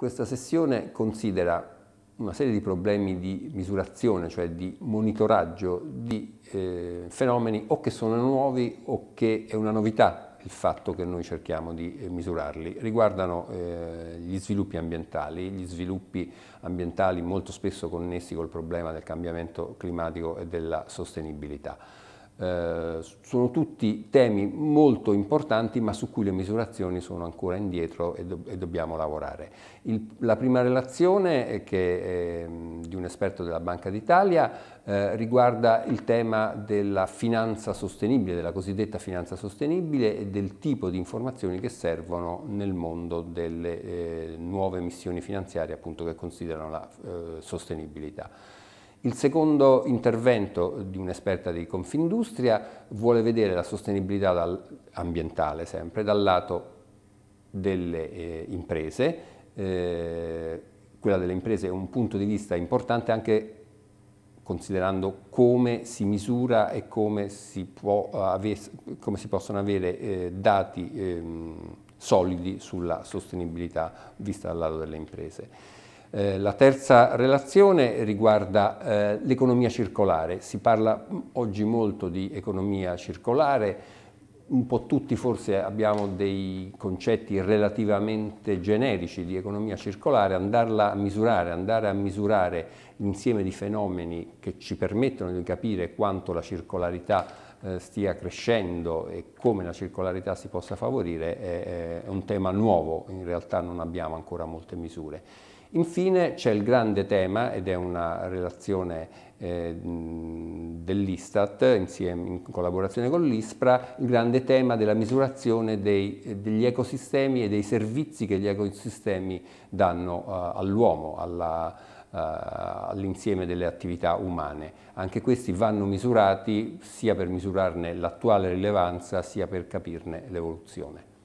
Questa sessione considera una serie di problemi di misurazione, cioè di monitoraggio di eh, fenomeni o che sono nuovi o che è una novità il fatto che noi cerchiamo di eh, misurarli. Riguardano eh, gli sviluppi ambientali, gli sviluppi ambientali molto spesso connessi col problema del cambiamento climatico e della sostenibilità. Eh, sono tutti temi molto importanti ma su cui le misurazioni sono ancora indietro e, do e dobbiamo lavorare. Il, la prima relazione eh, che, è, ehm, di un esperto della Banca d'Italia eh, riguarda il tema della finanza sostenibile, della cosiddetta finanza sostenibile e del tipo di informazioni che servono nel mondo delle eh, nuove missioni finanziarie appunto, che considerano la sostenibilità. Il secondo intervento di un'esperta di Confindustria vuole vedere la sostenibilità dal, ambientale sempre dal lato delle eh, imprese, eh, quella delle imprese è un punto di vista importante anche considerando come si misura e come si, eh, avere, come si possono avere eh, dati ehm, solidi sulla sostenibilità vista dal lato delle imprese. Eh, la terza relazione riguarda eh, l'economia circolare. Si parla oggi molto di economia circolare, un po' tutti forse abbiamo dei concetti relativamente generici di economia circolare, andarla a misurare, andare a misurare l'insieme di fenomeni che ci permettono di capire quanto la circolarità eh, stia crescendo e come la circolarità si possa favorire è, è un tema nuovo, in realtà non abbiamo ancora molte misure. Infine c'è il grande tema, ed è una relazione eh, dell'Istat, insieme, in collaborazione con l'ISPRA, il grande tema della misurazione dei, degli ecosistemi e dei servizi che gli ecosistemi danno eh, all'uomo, alla, eh, all'insieme delle attività umane. Anche questi vanno misurati sia per misurarne l'attuale rilevanza sia per capirne l'evoluzione.